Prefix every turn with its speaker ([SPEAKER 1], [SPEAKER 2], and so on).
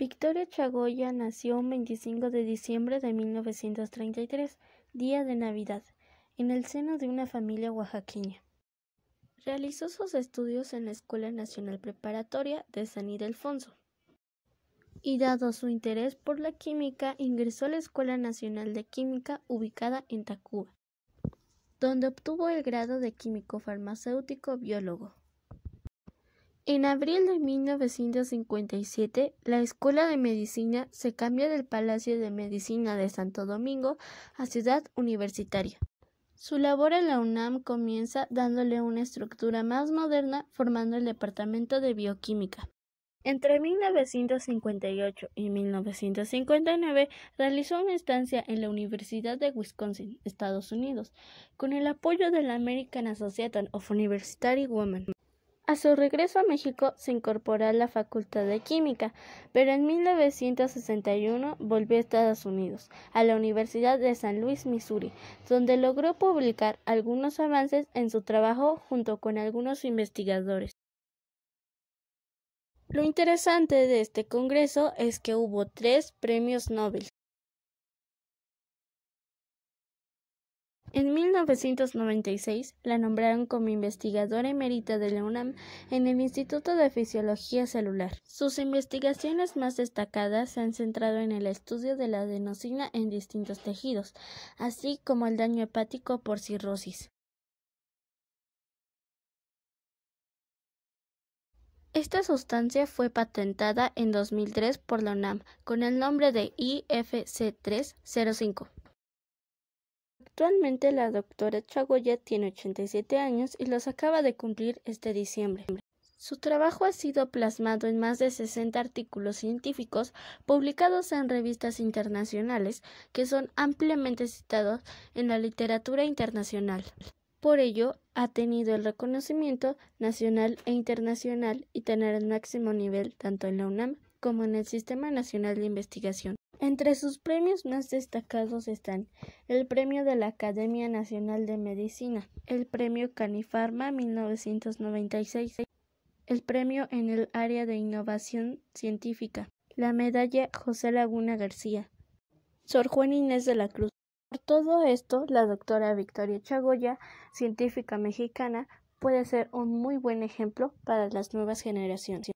[SPEAKER 1] Victoria Chagoya nació 25 de diciembre de 1933, día de Navidad, en el seno de una familia oaxaqueña. Realizó sus estudios en la Escuela Nacional Preparatoria de San Ildefonso. Y dado su interés por la química, ingresó a la Escuela Nacional de Química ubicada en Tacuba, donde obtuvo el grado de químico farmacéutico biólogo. En abril de 1957, la Escuela de Medicina se cambia del Palacio de Medicina de Santo Domingo a Ciudad Universitaria. Su labor en la UNAM comienza dándole una estructura más moderna, formando el Departamento de Bioquímica. Entre 1958 y 1959 realizó una estancia en la Universidad de Wisconsin, Estados Unidos, con el apoyo de la American Association of University Women. A su regreso a México se incorporó a la Facultad de Química, pero en 1961 volvió a Estados Unidos, a la Universidad de San Luis, Missouri, donde logró publicar algunos avances en su trabajo junto con
[SPEAKER 2] algunos investigadores. Lo interesante de este congreso es que hubo tres premios Nobel. En 1996 la nombraron como investigadora
[SPEAKER 1] emérita de la UNAM en el Instituto de Fisiología Celular. Sus investigaciones más destacadas se han centrado en el estudio de la adenosina en distintos tejidos,
[SPEAKER 2] así como el daño hepático por cirrosis. Esta sustancia fue patentada en 2003 por la UNAM con el nombre de IFC305.
[SPEAKER 1] Actualmente la doctora Chagoya tiene 87 años y los acaba de cumplir este diciembre. Su trabajo ha sido plasmado en más de 60 artículos científicos publicados en revistas internacionales que son ampliamente citados en la literatura internacional. Por ello, ha tenido el reconocimiento nacional e internacional y tener el máximo nivel tanto en la UNAM como en el Sistema Nacional de Investigación. Entre sus premios más destacados están el Premio de la Academia Nacional de Medicina, el Premio Canifarma 1996, el Premio en el área de innovación científica, la Medalla José Laguna García, Sor Juan Inés de la Cruz. Por todo esto, la doctora Victoria Chagoya, científica mexicana, puede ser
[SPEAKER 2] un muy buen ejemplo para las nuevas generaciones.